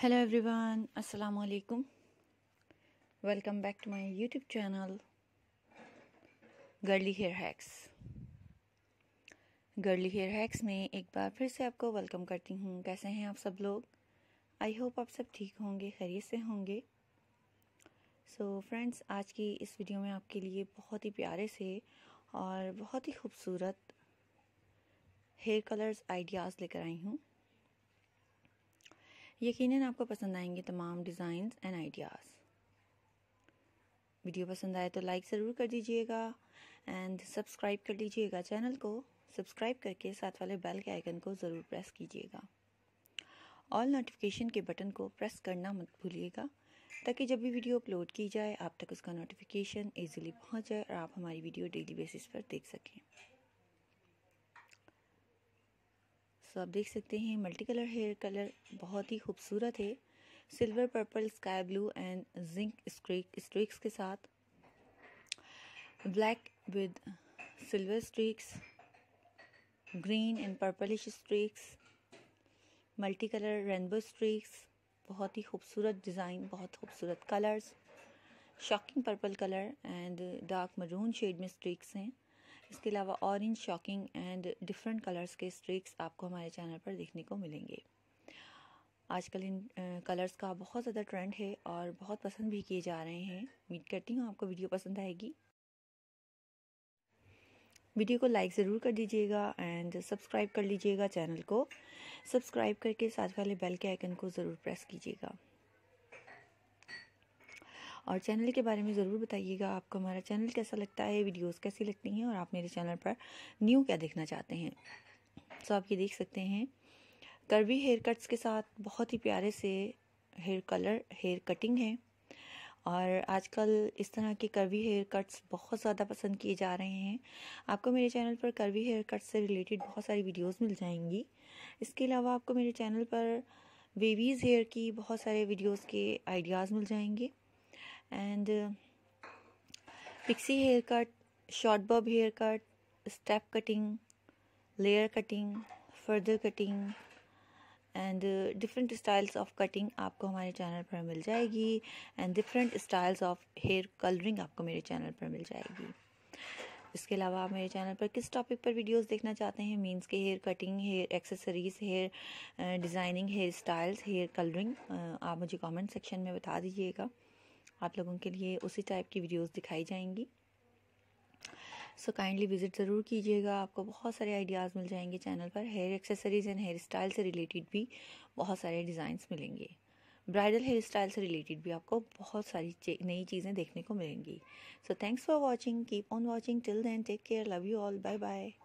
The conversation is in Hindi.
हेलो एवरीवन अस्सलाम वालेकुम welcome back to my YouTube channel girly hair hacks girly hair hacks में एक बार फिर से आपको वेलकम करती हूँ कैसे हैं आप सब लोग आई होप आप सब ठीक होंगे खैरियत से होंगे सो so, फ्रेंड्स आज की इस वीडियो में आपके लिए बहुत ही प्यारे से और बहुत ही खूबसूरत हेयर कलर्स आइडियाज़ लेकर आई हूँ यकीनन आपको पसंद आएंगे तमाम डिज़ाइंस एंड आइडियाज़ वीडियो पसंद आए तो लाइक ज़रूर कर दीजिएगा एंड सब्सक्राइब कर लीजिएगा चैनल को सब्सक्राइब करके साथ वाले बेल के आइकन को ज़रूर प्रेस कीजिएगा ऑल नोटिफिकेशन के बटन को प्रेस करना मत भूलिएगा ताकि जब भी वीडियो अपलोड की जाए आप तक उसका नोटिफिकेशन ईज़िली पहुँच जाए और आप हमारी वीडियो डेली बेसिस पर देख सकें सो तो आप देख सकते हैं मल्टी कलर हेयर कलर बहुत ही खूबसूरत है silver purple sky blue and zinc streak streaks के साथ black with silver streaks green and purplish streaks multi colour rainbow streaks बहुत ही खूबसूरत डिज़ाइन बहुत खूबसूरत colours shocking purple colour and dark maroon shade में स्ट्रिक्स हैं इसके अलावा orange shocking and different colours के स्ट्रिक्स आपको हमारे चैनल पर देखने को मिलेंगे आजकल इन कलर्स का बहुत ज़्यादा ट्रेंड है और बहुत पसंद भी किए जा रहे हैं उम्मीद करती हूँ आपको वीडियो पसंद आएगी वीडियो को लाइक ज़रूर कर दीजिएगा एंड सब्सक्राइब कर लीजिएगा चैनल को सब्सक्राइब करके साथ वाले बेल के आइकन को ज़रूर प्रेस कीजिएगा और चैनल के बारे में ज़रूर बताइएगा आपको हमारा चैनल कैसा लगता है वीडियोस कैसी लगती हैं और आप मेरे चैनल पर न्यू क्या देखना चाहते हैं सो आप ये देख सकते हैं कर्वी हेयर कट्स के साथ बहुत ही प्यारे से हेयर कलर हेयर कटिंग है और आजकल इस तरह के कर्वी हेयर कट्स बहुत ज़्यादा पसंद किए जा रहे हैं आपको मेरे चैनल पर कर्वी हेयर कट्स से रिलेटेड बहुत सारी वीडियोस मिल जाएंगी इसके अलावा आपको मेरे चैनल पर बेबीज़ हेयर की बहुत सारे वीडियोस के आइडियाज़ मिल जाएंगे and pixie hair cut short short hair cut step cutting layer cutting further cutting and different styles of cutting आपको हमारे चैनल पर मिल जाएगी and different styles of hair colouring आपको मेरे चैनल पर मिल जाएगी इसके अलावा आप मेरे चैनल पर किस टॉपिक पर वीडियोस देखना चाहते हैं मींस के hair cutting hair accessories hair designing hair styles hair colouring आप मुझे कमेंट सेक्शन में बता दीजिएगा आप लोगों के लिए उसी टाइप की वीडियोस दिखाई जाएंगी सो काइंडली विज़िट ज़रूर कीजिएगा आपको बहुत सारे आइडियाज़ मिल जाएंगे चैनल पर hair accessories and hair style से रिलेटेड भी बहुत सारे डिज़ाइंस मिलेंगे ब्राइडल हेयर स्टाइल से रिलेटेड भी आपको बहुत सारी नई चीज़ें देखने को मिलेंगी so thanks for watching keep on watching till then take care love you all bye bye